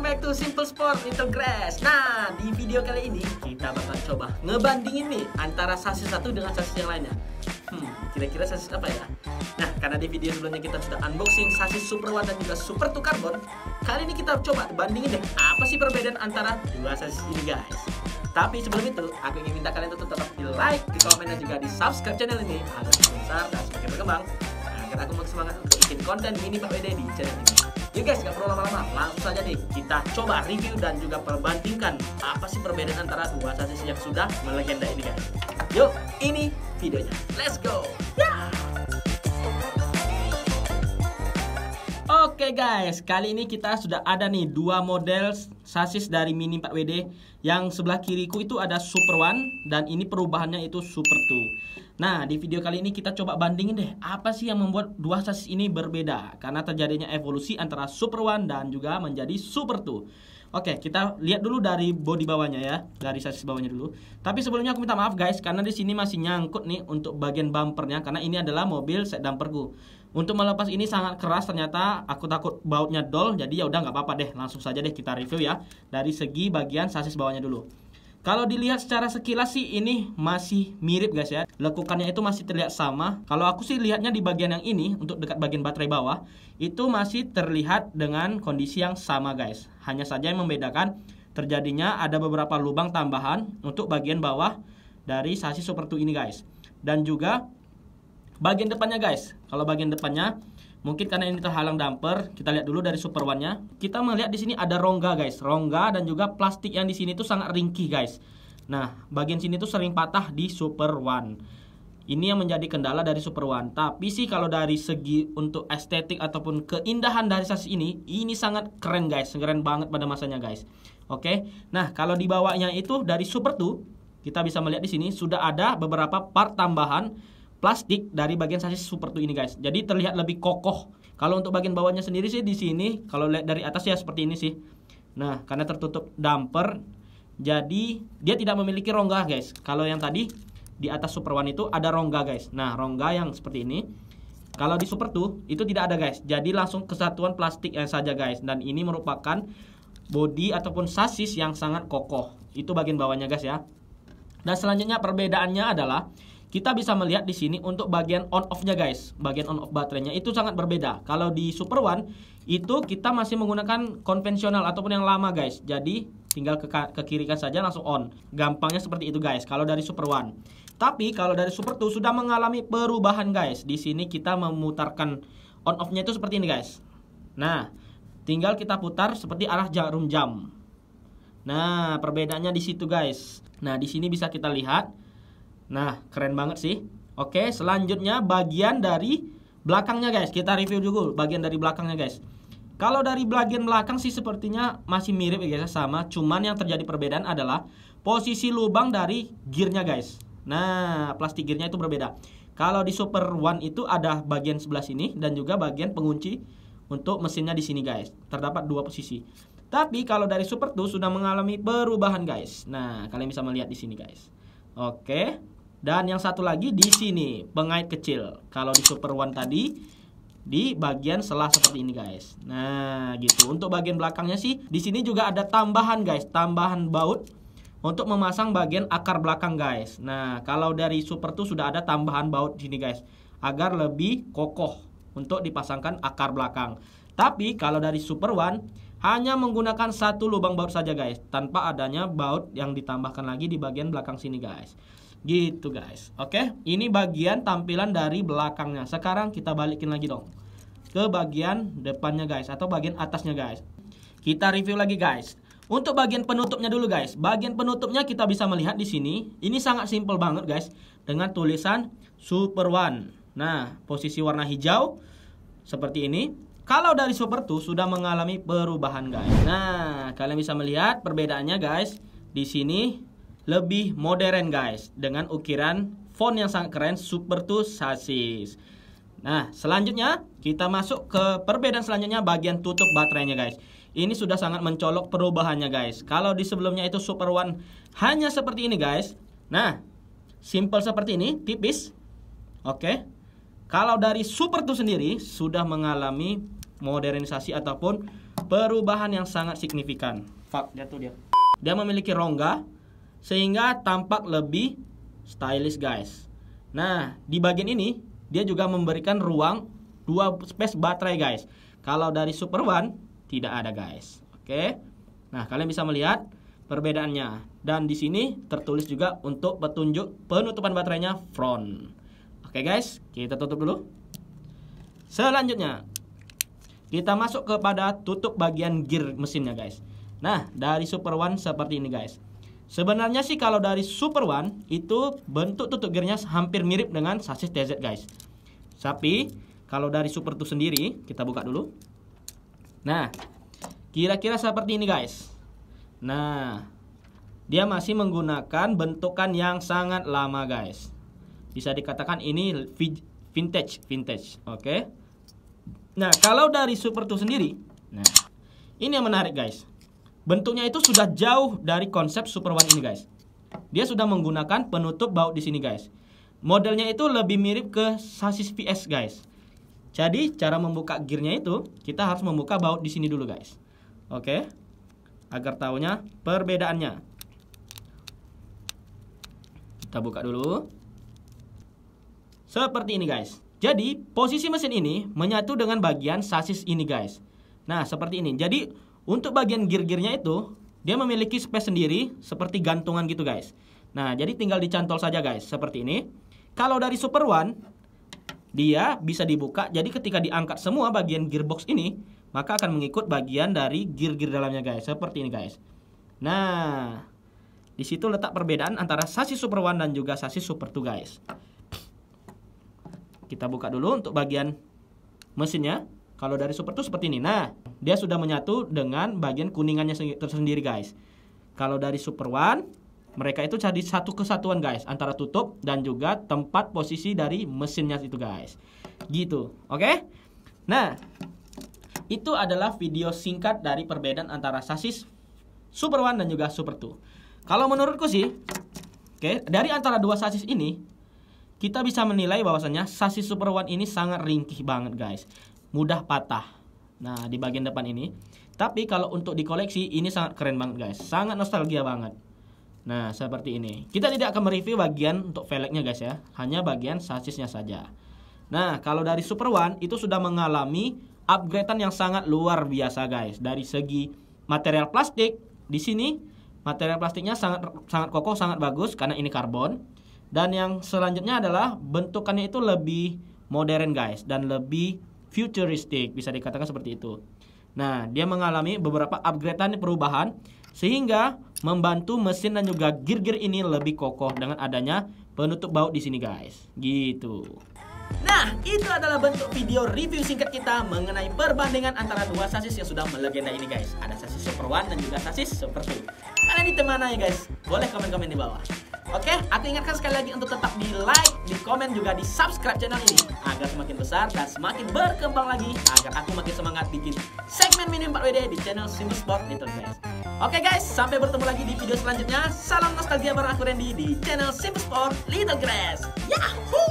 welcome back to Simple Sport Little Grass Nah, di video kali ini kita bakal coba ngebandingin nih antara sasis satu dengan sasis yang lainnya Hmm, kira-kira sasis apa ya? Nah, karena di video sebelumnya kita sudah unboxing sasis Super One dan juga Super Two Carbon Kali ini kita coba bandingin deh apa sih perbedaan antara dua sasis ini guys tapi sebelum itu, aku ingin minta kalian untuk tetap di like, di komen, dan juga di subscribe channel ini agar semakin besar dan semakin berkembang agar aku mau semangat untuk bikin konten mini Pak Wede di channel ini. Yuk guys, gak perlu lama-lama, langsung saja nih kita coba review dan juga perbandingkan apa sih perbedaan antara dua sasis yang sudah melegenda ini guys. Yuk, ini videonya. Let's go! Yeah! Oke guys, kali ini kita sudah ada nih dua model sasis dari Mini 4WD. Yang sebelah kiriku itu ada Super One dan ini perubahannya itu Super Two. Nah, di video kali ini kita coba bandingin deh apa sih yang membuat dua sasis ini berbeda karena terjadinya evolusi antara Super One dan juga menjadi Super Two. Oke, kita lihat dulu dari body bawahnya ya, dari sasis bawahnya dulu. Tapi sebelumnya aku minta maaf guys karena di sini masih nyangkut nih untuk bagian bumpernya karena ini adalah mobil set damperku. Untuk melepas ini sangat keras ternyata aku takut bautnya dol jadi ya udah nggak apa-apa deh langsung saja deh kita review ya dari segi bagian sasis bawahnya dulu. Kalau dilihat secara sekilas sih ini masih mirip guys ya. Lekukannya itu masih terlihat sama. Kalau aku sih lihatnya di bagian yang ini untuk dekat bagian baterai bawah itu masih terlihat dengan kondisi yang sama guys. Hanya saja yang membedakan terjadinya ada beberapa lubang tambahan untuk bagian bawah dari sasis Super ini guys. Dan juga bagian depannya guys. Kalau bagian depannya Mungkin karena ini terhalang damper, kita lihat dulu dari Super One-nya. Kita melihat di sini ada rongga guys, rongga dan juga plastik yang di sini itu sangat ringkih guys. Nah, bagian sini itu sering patah di Super One. Ini yang menjadi kendala dari Super One. Tapi sih kalau dari segi untuk estetik ataupun keindahan dari sasis ini, ini sangat keren guys, keren banget pada masanya guys. Oke. Nah, kalau di bawahnya itu dari Super 2, kita bisa melihat di sini sudah ada beberapa part tambahan plastik dari bagian sasis Super 2 ini guys. Jadi terlihat lebih kokoh. Kalau untuk bagian bawahnya sendiri sih di sini kalau lihat dari atas ya seperti ini sih. Nah, karena tertutup damper jadi dia tidak memiliki rongga guys. Kalau yang tadi di atas Super One itu ada rongga guys. Nah, rongga yang seperti ini kalau di Super 2 itu tidak ada guys. Jadi langsung kesatuan plastik yang saja guys. Dan ini merupakan body ataupun sasis yang sangat kokoh. Itu bagian bawahnya guys ya. Dan selanjutnya perbedaannya adalah kita bisa melihat di sini untuk bagian on off-nya guys, bagian on off baterainya itu sangat berbeda. Kalau di Super One itu kita masih menggunakan konvensional ataupun yang lama guys. Jadi tinggal ke, ke kiri kan saja langsung on. Gampangnya seperti itu guys kalau dari Super One. Tapi kalau dari Super 2 sudah mengalami perubahan guys. Di sini kita memutarkan on off-nya itu seperti ini guys. Nah, tinggal kita putar seperti arah jarum jam. Nah, perbedaannya di situ guys. Nah, di sini bisa kita lihat Nah, keren banget sih. Oke, selanjutnya bagian dari belakangnya guys. Kita review juga bagian dari belakangnya guys. Kalau dari bagian belakang sih sepertinya masih mirip ya guys ya, sama, cuman yang terjadi perbedaan adalah posisi lubang dari gearnya guys. Nah, plastik gearnya itu berbeda. Kalau di Super One itu ada bagian sebelah sini dan juga bagian pengunci untuk mesinnya di sini guys. Terdapat dua posisi. Tapi kalau dari Super 2 sudah mengalami perubahan guys. Nah, kalian bisa melihat di sini guys. Oke, dan yang satu lagi di sini, pengait kecil. Kalau di Super One tadi, di bagian selah seperti ini guys. Nah, gitu. Untuk bagian belakangnya sih, di sini juga ada tambahan guys, tambahan baut untuk memasang bagian akar belakang guys. Nah, kalau dari Super tuh sudah ada tambahan baut di sini guys, agar lebih kokoh untuk dipasangkan akar belakang. Tapi kalau dari Super One hanya menggunakan satu lubang baut saja guys tanpa adanya baut yang ditambahkan lagi di bagian belakang sini guys gitu guys oke ini bagian tampilan dari belakangnya sekarang kita balikin lagi dong ke bagian depannya guys atau bagian atasnya guys kita review lagi guys untuk bagian penutupnya dulu guys bagian penutupnya kita bisa melihat di sini ini sangat simple banget guys dengan tulisan super one nah posisi warna hijau seperti ini kalau dari Super 2 sudah mengalami perubahan guys. Nah, kalian bisa melihat perbedaannya guys. Di sini lebih modern guys dengan ukiran font yang sangat keren Super 2 Sasis. Nah, selanjutnya kita masuk ke perbedaan selanjutnya bagian tutup baterainya guys. Ini sudah sangat mencolok perubahannya guys. Kalau di sebelumnya itu Super One hanya seperti ini guys. Nah, simple seperti ini, tipis. Oke. Kalau dari Super 2 sendiri sudah mengalami modernisasi ataupun perubahan yang sangat signifikan. Fuck, jatuh dia. Dia memiliki rongga sehingga tampak lebih stylish, guys. Nah, di bagian ini dia juga memberikan ruang dua space baterai, guys. Kalau dari Super One tidak ada, guys. Oke. Nah, kalian bisa melihat perbedaannya. Dan di sini tertulis juga untuk petunjuk penutupan baterainya front. Oke guys, kita tutup dulu. Selanjutnya, kita masuk kepada tutup bagian gear mesinnya guys. Nah, dari Super One seperti ini guys. Sebenarnya sih kalau dari Super One itu bentuk tutup gearnya hampir mirip dengan sasis TZ guys. Tapi kalau dari Super Two sendiri, kita buka dulu. Nah, kira-kira seperti ini guys. Nah, dia masih menggunakan bentukan yang sangat lama guys. Bisa dikatakan ini vintage, vintage, oke. Okay? Nah, kalau dari super tuh sendiri, nah ini yang menarik guys. Bentuknya itu sudah jauh dari konsep super one ini guys. Dia sudah menggunakan penutup baut di sini guys. Modelnya itu lebih mirip ke sasis PS guys. Jadi cara membuka gearnya itu kita harus membuka baut di sini dulu guys. Oke. Agar tahunya perbedaannya. Kita buka dulu. Seperti ini guys. Jadi, posisi mesin ini menyatu dengan bagian sasis ini, guys. Nah, seperti ini. Jadi, untuk bagian gear-gearnya itu, dia memiliki space sendiri seperti gantungan gitu, guys. Nah, jadi tinggal dicantol saja, guys. Seperti ini. Kalau dari Super One, dia bisa dibuka. Jadi, ketika diangkat semua bagian gearbox ini, maka akan mengikut bagian dari gear-gear dalamnya, guys. Seperti ini, guys. Nah, di situ letak perbedaan antara sasis Super One dan juga sasis Super Two, guys. Kita buka dulu untuk bagian mesinnya. Kalau dari super itu seperti ini. Nah, dia sudah menyatu dengan bagian kuningannya tersendiri, guys. Kalau dari super one, mereka itu jadi satu kesatuan, guys, antara tutup dan juga tempat posisi dari mesinnya itu, guys. Gitu. Oke? Okay? Nah, itu adalah video singkat dari perbedaan antara sasis Super One dan juga Super Two. Kalau menurutku sih, oke, okay, dari antara dua sasis ini kita bisa menilai bahwasannya sasis Super One ini sangat ringkih banget guys. Mudah patah. Nah, di bagian depan ini. Tapi kalau untuk di koleksi ini sangat keren banget guys. Sangat nostalgia banget. Nah, seperti ini. Kita tidak akan mereview bagian untuk velgnya guys ya. Hanya bagian sasisnya saja. Nah, kalau dari Super One itu sudah mengalami upgradean yang sangat luar biasa guys. Dari segi material plastik di sini material plastiknya sangat sangat kokoh, sangat bagus karena ini karbon. Dan yang selanjutnya adalah bentukannya itu lebih modern guys dan lebih futuristik bisa dikatakan seperti itu. Nah, dia mengalami beberapa upgradean perubahan sehingga membantu mesin dan juga gear-gear ini lebih kokoh dengan adanya penutup baut di sini guys. Gitu. Nah, itu adalah bentuk video review singkat kita mengenai perbandingan antara dua sasis yang sudah melegenda ini guys. Ada sasis Super One dan juga sasis Super Two. Kalian di mana ya guys? Boleh komen-komen di bawah. Oke, aku ingatkan sekali lagi untuk tetap di like, di komen juga di subscribe channel ini agar semakin besar dan semakin berkembang lagi agar aku makin semangat bikin segmen mini 4WD di channel Simi Sport Little Guys. Oke guys, sampai bertemu lagi di video selanjutnya. Salam nostalgia bareng aku Randy di channel Simi Sport Little Grass. Yahoo!